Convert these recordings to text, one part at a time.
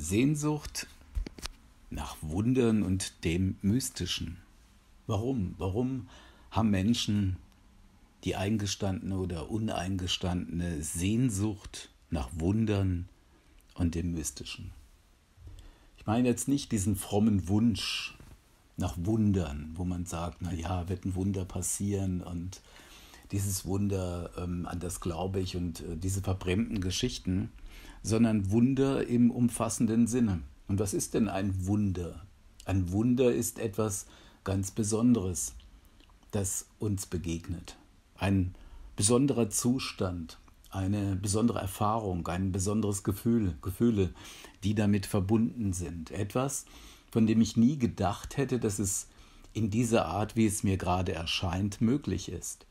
Sehnsucht nach Wundern und dem Mystischen. Warum? Warum haben Menschen die eingestandene oder uneingestandene Sehnsucht nach Wundern und dem Mystischen? Ich meine jetzt nicht diesen frommen Wunsch nach Wundern, wo man sagt, na ja, wird ein Wunder passieren und dieses Wunder, ähm, an das glaube ich und äh, diese verbrämten Geschichten, sondern Wunder im umfassenden Sinne. Und was ist denn ein Wunder? Ein Wunder ist etwas ganz Besonderes, das uns begegnet. Ein besonderer Zustand, eine besondere Erfahrung, ein besonderes Gefühl, Gefühle, die damit verbunden sind. Etwas, von dem ich nie gedacht hätte, dass es in dieser Art, wie es mir gerade erscheint, möglich ist.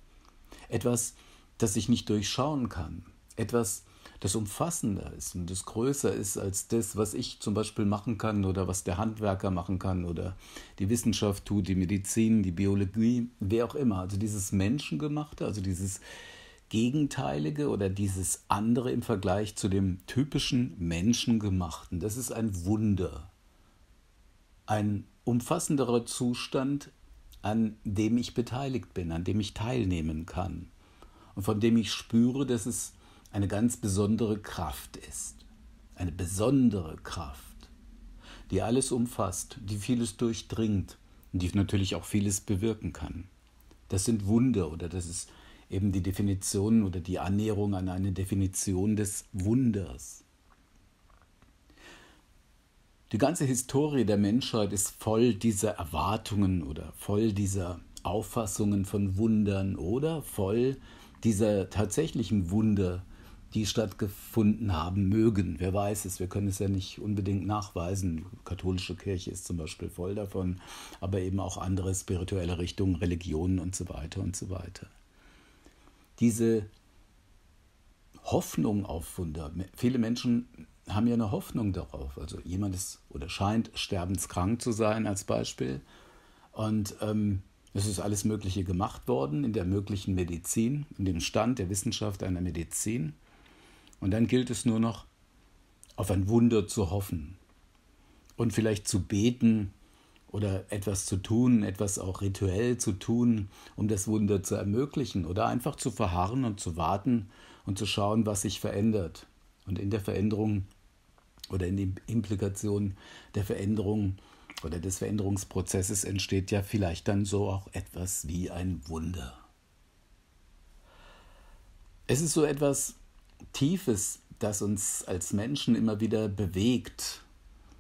Etwas, das ich nicht durchschauen kann. Etwas, das umfassender ist und das größer ist als das, was ich zum Beispiel machen kann oder was der Handwerker machen kann oder die Wissenschaft tut, die Medizin, die Biologie, wer auch immer. Also dieses Menschengemachte, also dieses Gegenteilige oder dieses andere im Vergleich zu dem typischen Menschengemachten, das ist ein Wunder. Ein umfassenderer Zustand, an dem ich beteiligt bin, an dem ich teilnehmen kann und von dem ich spüre, dass es eine ganz besondere Kraft ist. Eine besondere Kraft, die alles umfasst, die vieles durchdringt und die natürlich auch vieles bewirken kann. Das sind Wunder oder das ist eben die Definition oder die Annäherung an eine Definition des Wunders. Die ganze Historie der Menschheit ist voll dieser Erwartungen oder voll dieser Auffassungen von Wundern oder voll dieser tatsächlichen Wunder, die stattgefunden haben mögen. Wer weiß es, wir können es ja nicht unbedingt nachweisen. Die katholische Kirche ist zum Beispiel voll davon, aber eben auch andere spirituelle Richtungen, Religionen und so weiter und so weiter. Diese Hoffnung auf Wunder, viele Menschen haben ja eine Hoffnung darauf. Also jemand ist oder scheint sterbenskrank zu sein als Beispiel und ähm, es ist alles Mögliche gemacht worden in der möglichen Medizin, in dem Stand der Wissenschaft einer Medizin. Und dann gilt es nur noch, auf ein Wunder zu hoffen und vielleicht zu beten oder etwas zu tun, etwas auch rituell zu tun, um das Wunder zu ermöglichen oder einfach zu verharren und zu warten und zu schauen, was sich verändert. Und in der Veränderung oder in den Implikationen der Veränderung oder des Veränderungsprozesses entsteht ja vielleicht dann so auch etwas wie ein Wunder. Es ist so etwas, Tiefes, das uns als Menschen immer wieder bewegt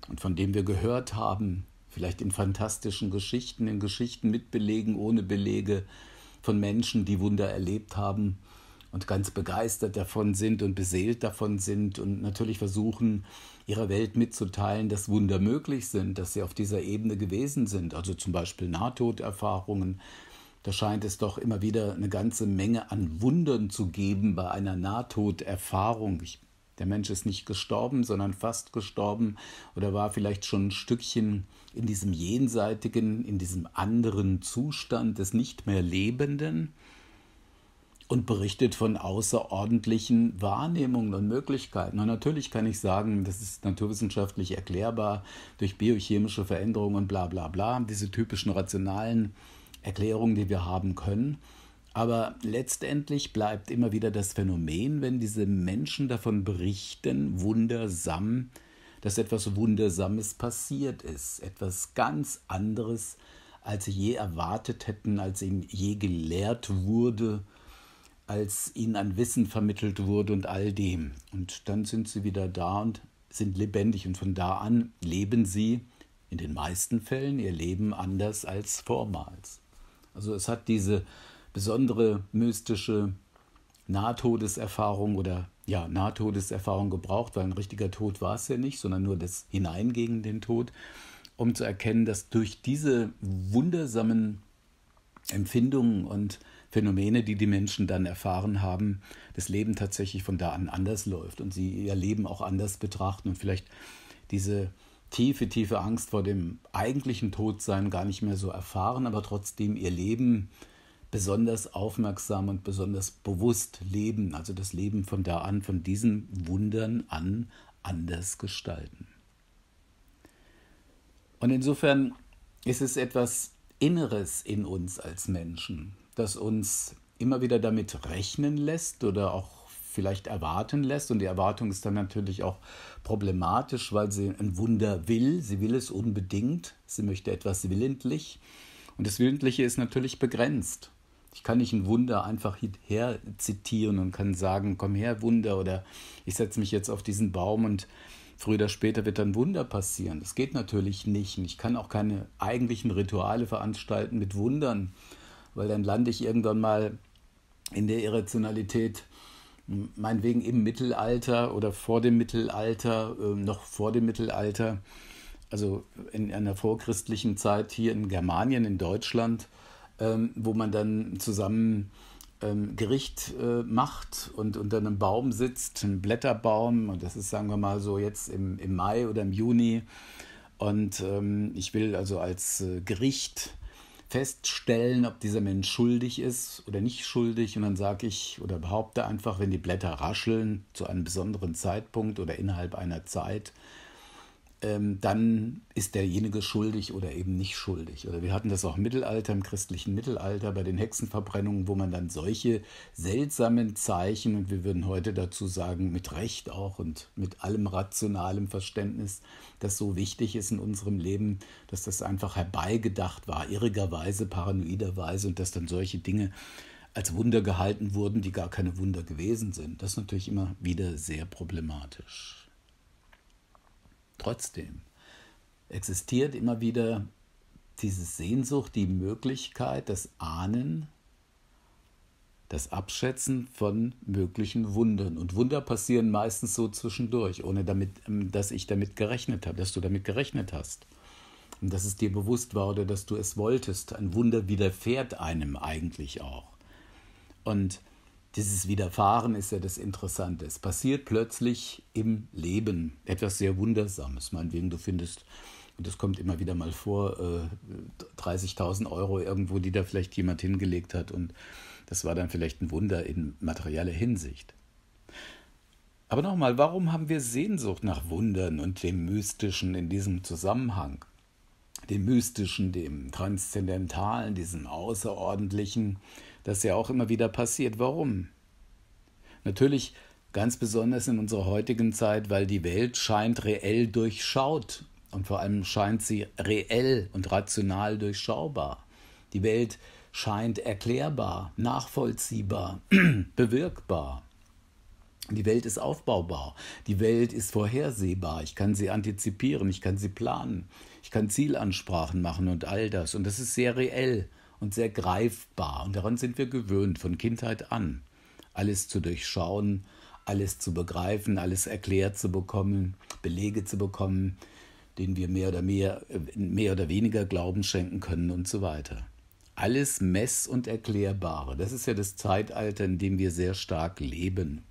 und von dem wir gehört haben, vielleicht in fantastischen Geschichten, in Geschichten mit Belegen, ohne Belege, von Menschen, die Wunder erlebt haben und ganz begeistert davon sind und beseelt davon sind und natürlich versuchen, ihrer Welt mitzuteilen, dass Wunder möglich sind, dass sie auf dieser Ebene gewesen sind. Also zum Beispiel Nahtoderfahrungen, da scheint es doch immer wieder eine ganze Menge an Wundern zu geben bei einer Nahtoderfahrung. Ich, der Mensch ist nicht gestorben, sondern fast gestorben oder war vielleicht schon ein Stückchen in diesem jenseitigen, in diesem anderen Zustand des nicht mehr Lebenden und berichtet von außerordentlichen Wahrnehmungen und Möglichkeiten. Und natürlich kann ich sagen, das ist naturwissenschaftlich erklärbar durch biochemische Veränderungen und bla bla bla, diese typischen rationalen äh, Erklärung, die wir haben können. Aber letztendlich bleibt immer wieder das Phänomen, wenn diese Menschen davon berichten, wundersam, dass etwas Wundersames passiert ist, etwas ganz anderes, als sie je erwartet hätten, als ihnen je gelehrt wurde, als ihnen an Wissen vermittelt wurde und all dem. Und dann sind sie wieder da und sind lebendig und von da an leben sie in den meisten Fällen ihr Leben anders als vormals. Also es hat diese besondere mystische Nahtodeserfahrung oder ja, Nahtodeserfahrung gebraucht, weil ein richtiger Tod war es ja nicht, sondern nur das Hinein gegen den Tod, um zu erkennen, dass durch diese wundersamen Empfindungen und Phänomene, die die Menschen dann erfahren haben, das Leben tatsächlich von da an anders läuft und sie ihr Leben auch anders betrachten und vielleicht diese tiefe, tiefe Angst vor dem eigentlichen Todsein gar nicht mehr so erfahren, aber trotzdem ihr Leben besonders aufmerksam und besonders bewusst leben, also das Leben von da an, von diesen Wundern an anders gestalten. Und insofern ist es etwas Inneres in uns als Menschen, das uns immer wieder damit rechnen lässt oder auch vielleicht erwarten lässt. Und die Erwartung ist dann natürlich auch problematisch, weil sie ein Wunder will. Sie will es unbedingt. Sie möchte etwas willentlich. Und das Willentliche ist natürlich begrenzt. Ich kann nicht ein Wunder einfach hierher zitieren und kann sagen, komm her, Wunder, oder ich setze mich jetzt auf diesen Baum und früher oder später wird dann Wunder passieren. Das geht natürlich nicht. Und ich kann auch keine eigentlichen Rituale veranstalten mit Wundern, weil dann lande ich irgendwann mal in der Irrationalität meinetwegen im Mittelalter oder vor dem Mittelalter, ähm, noch vor dem Mittelalter, also in einer vorchristlichen Zeit hier in Germanien, in Deutschland, ähm, wo man dann zusammen ähm, Gericht äh, macht und unter einem Baum sitzt, einem Blätterbaum, und das ist, sagen wir mal, so jetzt im, im Mai oder im Juni. Und ich will also als äh, Gericht feststellen, ob dieser Mensch schuldig ist oder nicht schuldig. Und dann sage ich oder behaupte einfach, wenn die Blätter rascheln zu einem besonderen Zeitpunkt oder innerhalb einer Zeit, ähm, dann ist derjenige schuldig oder eben nicht schuldig. Oder wir hatten das auch im Mittelalter, im christlichen Mittelalter, bei den Hexenverbrennungen, wo man dann solche seltsamen Zeichen, und wir würden heute dazu sagen, mit Recht auch und mit allem rationalen Verständnis, das so wichtig ist in unserem Leben, dass das einfach herbeigedacht war, irrigerweise, paranoiderweise, und dass dann solche Dinge als Wunder gehalten wurden, die gar keine Wunder gewesen sind. Das ist natürlich immer wieder sehr problematisch trotzdem existiert immer wieder diese Sehnsucht, die Möglichkeit, das Ahnen, das Abschätzen von möglichen Wundern. Und Wunder passieren meistens so zwischendurch, ohne damit, ähm, dass ich damit gerechnet habe, dass du damit gerechnet hast. Und dass es dir bewusst war oder dass du es wolltest. Ein Wunder widerfährt einem eigentlich auch. Und dieses Widerfahren ist ja das Interessante. Es passiert plötzlich im Leben etwas sehr Wundersames. Meinetwegen, du findest, und das kommt immer wieder mal vor, 30.000 äh, Euro irgendwo, die da vielleicht jemand hingelegt hat. Und das war dann vielleicht ein Wunder in materieller Hinsicht. Aber nochmal, warum haben wir Sehnsucht nach Wundern und dem Mystischen in diesem Zusammenhang? Dem Mystischen, dem Transzendentalen, diesem Außerordentlichen, das ist ja auch immer wieder passiert. Warum? Natürlich ganz besonders in unserer heutigen Zeit, weil die Welt scheint reell durchschaut und vor allem scheint sie reell und rational durchschaubar. Die Welt scheint erklärbar, nachvollziehbar, bewirkbar. Die Welt ist aufbaubar. Die Welt ist vorhersehbar. Ich kann sie antizipieren, ich kann sie planen, ich kann Zielansprachen machen und all das. Und das ist sehr reell und sehr greifbar. Und daran sind wir gewöhnt, von Kindheit an. Alles zu durchschauen, alles zu begreifen, alles erklärt zu bekommen, Belege zu bekommen, denen wir mehr oder, mehr, äh, mehr oder weniger Glauben schenken können und so weiter. Alles Mess- und Erklärbare. Das ist ja das Zeitalter, in dem wir sehr stark leben.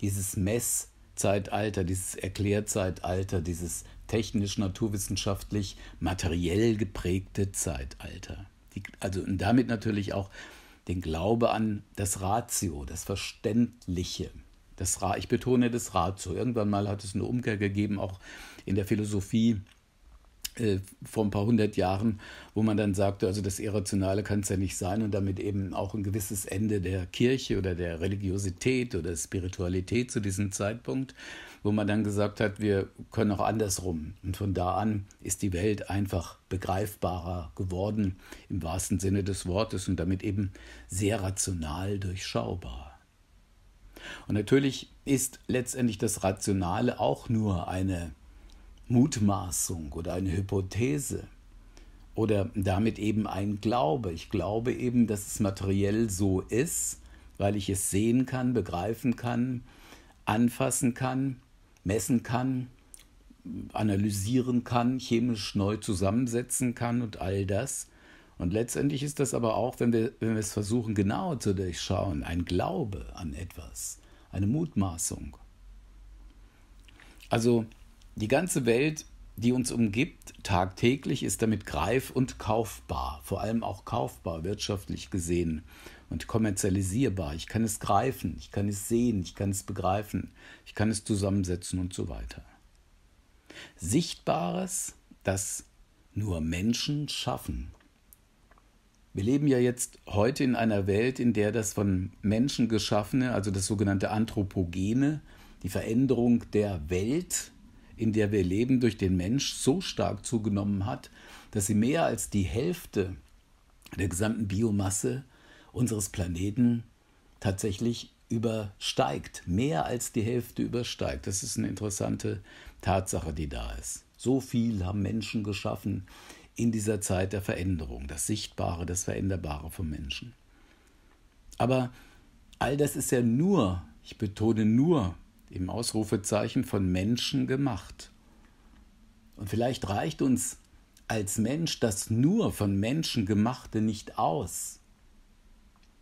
Dieses Mess- Zeitalter, dieses Erklärzeitalter, dieses technisch-naturwissenschaftlich materiell geprägte Zeitalter. Die, also und damit natürlich auch den Glaube an das Ratio, das Verständliche. Das, ich betone das Ratio. Irgendwann mal hat es eine Umkehr gegeben, auch in der Philosophie äh, vor ein paar hundert Jahren, wo man dann sagte, also das Irrationale kann es ja nicht sein und damit eben auch ein gewisses Ende der Kirche oder der Religiosität oder Spiritualität zu diesem Zeitpunkt, wo man dann gesagt hat, wir können auch andersrum. Und von da an ist die Welt einfach begreifbarer geworden im wahrsten Sinne des Wortes und damit eben sehr rational durchschaubar. Und natürlich ist letztendlich das Rationale auch nur eine Mutmaßung oder eine Hypothese oder damit eben ein Glaube. Ich glaube eben, dass es materiell so ist, weil ich es sehen kann, begreifen kann, anfassen kann, messen kann, analysieren kann, chemisch neu zusammensetzen kann und all das. Und letztendlich ist das aber auch, wenn wir, wenn wir es versuchen genau zu durchschauen, ein Glaube an etwas, eine Mutmaßung. Also die ganze Welt, die uns umgibt, tagtäglich ist damit greif und kaufbar, vor allem auch kaufbar wirtschaftlich gesehen und kommerzialisierbar. Ich kann es greifen, ich kann es sehen, ich kann es begreifen, ich kann es zusammensetzen und so weiter. Sichtbares, das nur Menschen schaffen. Wir leben ja jetzt heute in einer Welt, in der das von Menschen geschaffene, also das sogenannte Anthropogene, die Veränderung der Welt, in der wir leben, durch den Mensch so stark zugenommen hat, dass sie mehr als die Hälfte der gesamten Biomasse unseres Planeten tatsächlich übersteigt, mehr als die Hälfte übersteigt. Das ist eine interessante Tatsache, die da ist. So viel haben Menschen geschaffen in dieser Zeit der Veränderung, das Sichtbare, das Veränderbare vom Menschen. Aber all das ist ja nur, ich betone nur, im Ausrufezeichen von Menschen gemacht. Und vielleicht reicht uns als Mensch das nur von Menschen gemachte nicht aus,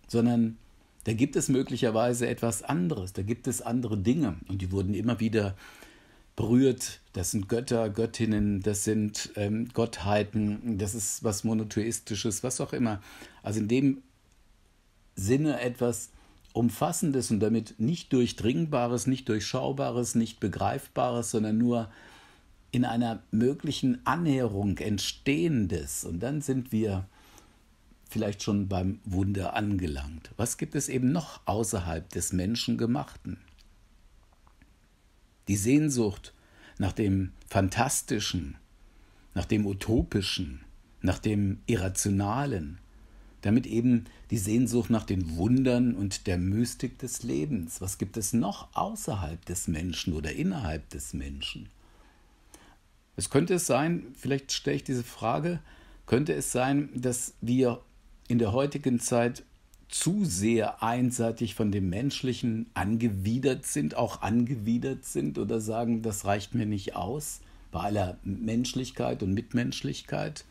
sondern da gibt es möglicherweise etwas anderes, da gibt es andere Dinge und die wurden immer wieder berührt. Das sind Götter, Göttinnen, das sind ähm, Gottheiten, das ist was monotheistisches, was auch immer. Also in dem Sinne etwas, Umfassendes und damit nicht durchdringbares, nicht durchschaubares, nicht begreifbares, sondern nur in einer möglichen Annäherung entstehendes. Und dann sind wir vielleicht schon beim Wunder angelangt. Was gibt es eben noch außerhalb des Menschengemachten? Die Sehnsucht nach dem Fantastischen, nach dem Utopischen, nach dem Irrationalen, damit eben die Sehnsucht nach den Wundern und der Mystik des Lebens. Was gibt es noch außerhalb des Menschen oder innerhalb des Menschen? Es könnte es sein, vielleicht stelle ich diese Frage, könnte es sein, dass wir in der heutigen Zeit zu sehr einseitig von dem Menschlichen angewidert sind, auch angewidert sind oder sagen, das reicht mir nicht aus bei aller Menschlichkeit und Mitmenschlichkeit?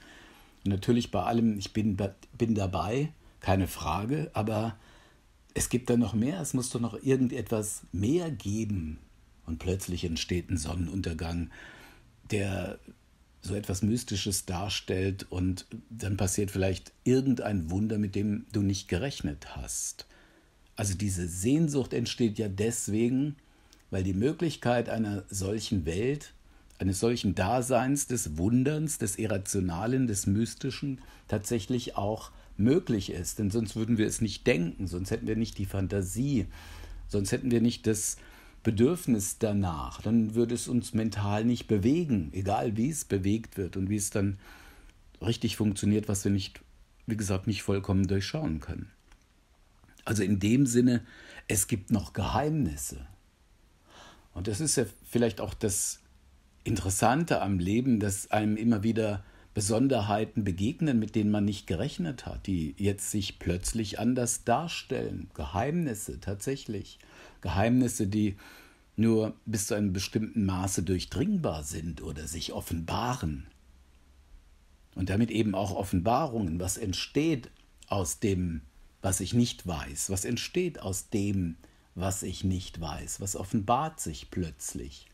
natürlich bei allem, ich bin, bin dabei, keine Frage, aber es gibt da noch mehr, es muss doch noch irgendetwas mehr geben. Und plötzlich entsteht ein Sonnenuntergang, der so etwas Mystisches darstellt und dann passiert vielleicht irgendein Wunder, mit dem du nicht gerechnet hast. Also diese Sehnsucht entsteht ja deswegen, weil die Möglichkeit einer solchen Welt eines solchen Daseins des Wunderns, des Irrationalen, des Mystischen tatsächlich auch möglich ist. Denn sonst würden wir es nicht denken, sonst hätten wir nicht die Fantasie, sonst hätten wir nicht das Bedürfnis danach, dann würde es uns mental nicht bewegen, egal wie es bewegt wird und wie es dann richtig funktioniert, was wir nicht, wie gesagt, nicht vollkommen durchschauen können. Also in dem Sinne, es gibt noch Geheimnisse. Und das ist ja vielleicht auch das Interessante am Leben, dass einem immer wieder Besonderheiten begegnen, mit denen man nicht gerechnet hat, die jetzt sich plötzlich anders darstellen. Geheimnisse tatsächlich. Geheimnisse, die nur bis zu einem bestimmten Maße durchdringbar sind oder sich offenbaren. Und damit eben auch Offenbarungen, was entsteht aus dem, was ich nicht weiß, was entsteht aus dem, was ich nicht weiß, was offenbart sich plötzlich.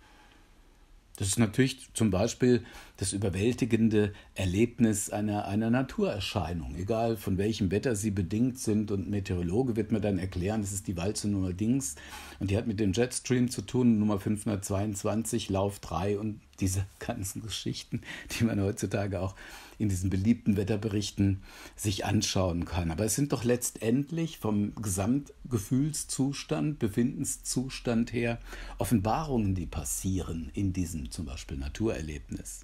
Das ist natürlich zum Beispiel das überwältigende Erlebnis einer, einer Naturerscheinung, egal von welchem Wetter sie bedingt sind. Und Meteorologe wird mir dann erklären, das ist die Walze Nummer Dings und die hat mit dem Jetstream zu tun, Nummer 522, Lauf 3 und diese ganzen Geschichten, die man heutzutage auch in diesen beliebten Wetterberichten sich anschauen kann. Aber es sind doch letztendlich vom Gesamtgefühlszustand, Befindenszustand her Offenbarungen, die passieren in diesem zum Beispiel Naturerlebnis.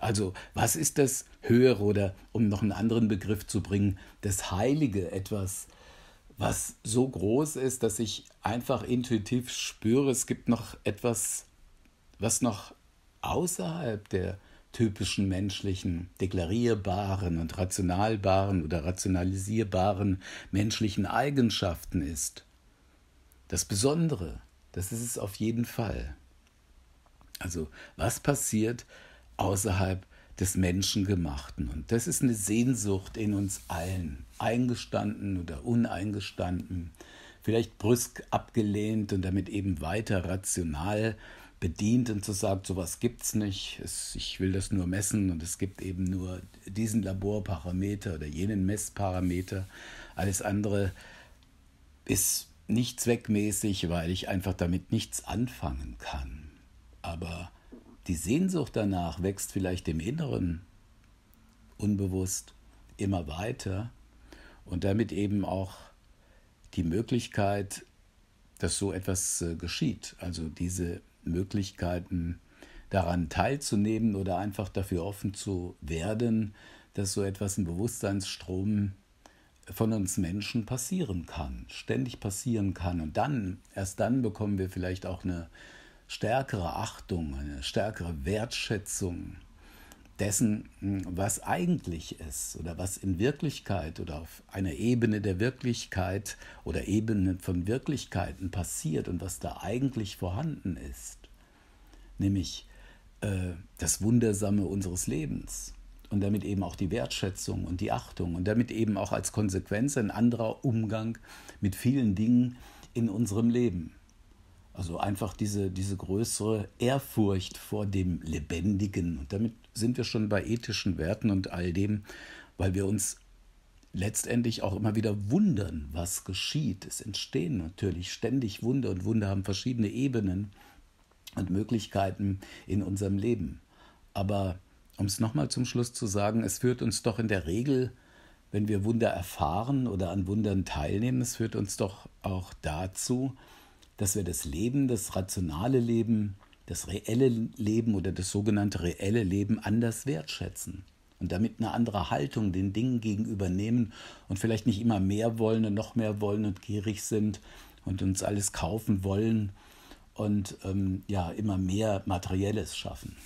Also was ist das Höhere oder, um noch einen anderen Begriff zu bringen, das Heilige, etwas, was so groß ist, dass ich einfach intuitiv spüre, es gibt noch etwas was noch außerhalb der typischen menschlichen, deklarierbaren und rationalbaren oder rationalisierbaren menschlichen Eigenschaften ist. Das Besondere, das ist es auf jeden Fall. Also was passiert außerhalb des Menschengemachten? Und das ist eine Sehnsucht in uns allen, eingestanden oder uneingestanden, vielleicht brüsk abgelehnt und damit eben weiter rational bedient und zu sagen, sowas gibt es nicht, ich will das nur messen und es gibt eben nur diesen Laborparameter oder jenen Messparameter. Alles andere ist nicht zweckmäßig, weil ich einfach damit nichts anfangen kann. Aber die Sehnsucht danach wächst vielleicht im Inneren unbewusst immer weiter und damit eben auch die Möglichkeit, dass so etwas äh, geschieht. Also diese Möglichkeiten daran teilzunehmen oder einfach dafür offen zu werden, dass so etwas im Bewusstseinsstrom von uns Menschen passieren kann, ständig passieren kann. Und dann, erst dann bekommen wir vielleicht auch eine stärkere Achtung, eine stärkere Wertschätzung dessen, hm, was eigentlich ist oder was in Wirklichkeit oder auf einer Ebene der Wirklichkeit oder Ebene von Wirklichkeiten passiert und was da eigentlich vorhanden ist, nämlich äh, das Wundersame unseres Lebens und damit eben auch die Wertschätzung und die Achtung und damit eben auch als Konsequenz ein anderer Umgang mit vielen Dingen in unserem Leben. Also einfach diese, diese größere Ehrfurcht vor dem Lebendigen und damit sind wir schon bei ethischen Werten und all dem, weil wir uns letztendlich auch immer wieder wundern, was geschieht. Es entstehen natürlich ständig Wunder und Wunder haben verschiedene Ebenen und Möglichkeiten in unserem Leben. Aber um es nochmal zum Schluss zu sagen, es führt uns doch in der Regel, wenn wir Wunder erfahren oder an Wundern teilnehmen, es führt uns doch auch dazu, dass wir das Leben, das rationale Leben, das reelle Leben oder das sogenannte reelle Leben anders wertschätzen und damit eine andere Haltung den Dingen gegenüber nehmen und vielleicht nicht immer mehr wollen und noch mehr wollen und gierig sind und uns alles kaufen wollen und ähm, ja immer mehr Materielles schaffen.